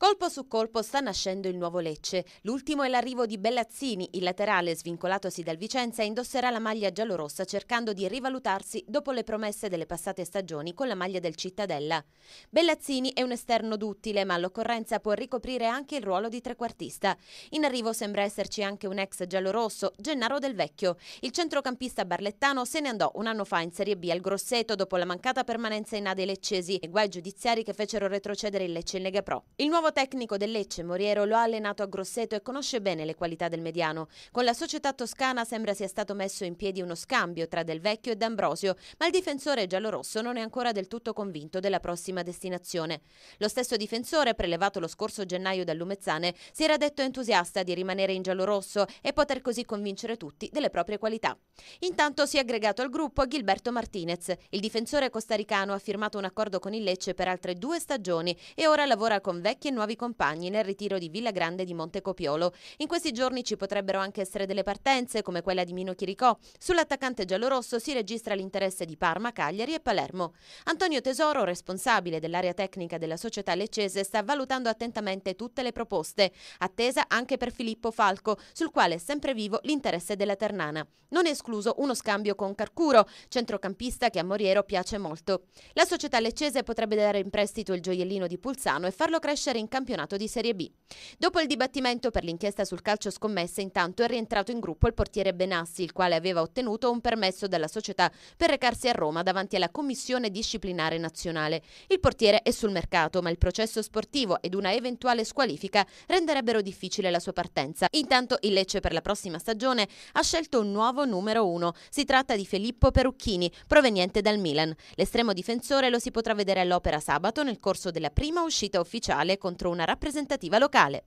Colpo su colpo sta nascendo il nuovo Lecce. L'ultimo è l'arrivo di Bellazzini, il laterale svincolatosi dal Vicenza indosserà la maglia giallorossa cercando di rivalutarsi dopo le promesse delle passate stagioni con la maglia del Cittadella. Bellazzini è un esterno duttile ma all'occorrenza può ricoprire anche il ruolo di trequartista. In arrivo sembra esserci anche un ex giallorosso, Gennaro Del Vecchio. Il centrocampista barlettano se ne andò un anno fa in Serie B al Grosseto dopo la mancata permanenza in A dei leccesi e guai giudiziari che fecero retrocedere il Lecce in Lega Pro. Il nuovo nuovo tecnico del Lecce, Moriero, lo ha allenato a Grosseto e conosce bene le qualità del mediano. Con la società toscana sembra sia stato messo in piedi uno scambio tra Del Vecchio e D'Ambrosio, ma il difensore giallorosso non è ancora del tutto convinto della prossima destinazione. Lo stesso difensore, prelevato lo scorso gennaio dal Lumezzane, si era detto entusiasta di rimanere in giallorosso e poter così convincere tutti delle proprie qualità. Intanto si è aggregato al gruppo Gilberto Martinez. Il difensore costaricano ha firmato un accordo con il Lecce per altre due stagioni e ora lavora con vecchi e nuovi nuovi compagni nel ritiro di Villa Grande di Montecopiolo. In questi giorni ci potrebbero anche essere delle partenze, come quella di Mino Chiricò. Sull'attaccante giallorosso si registra l'interesse di Parma, Cagliari e Palermo. Antonio Tesoro, responsabile dell'area tecnica della società leccese, sta valutando attentamente tutte le proposte, attesa anche per Filippo Falco, sul quale è sempre vivo l'interesse della Ternana. Non è escluso uno scambio con Carcuro, centrocampista che a Moriero piace molto. La società leccese potrebbe dare in prestito il gioiellino di Pulsano e farlo crescere in in campionato di Serie B. Dopo il dibattimento per l'inchiesta sul calcio scommesse, intanto è rientrato in gruppo il portiere Benassi, il quale aveva ottenuto un permesso dalla società per recarsi a Roma davanti alla Commissione Disciplinare Nazionale. Il portiere è sul mercato, ma il processo sportivo ed una eventuale squalifica renderebbero difficile la sua partenza. Intanto il Lecce per la prossima stagione ha scelto un nuovo numero uno. Si tratta di Filippo Perucchini, proveniente dal Milan. L'estremo difensore lo si potrà vedere all'opera sabato nel corso della prima uscita ufficiale contro incontro una rappresentativa locale.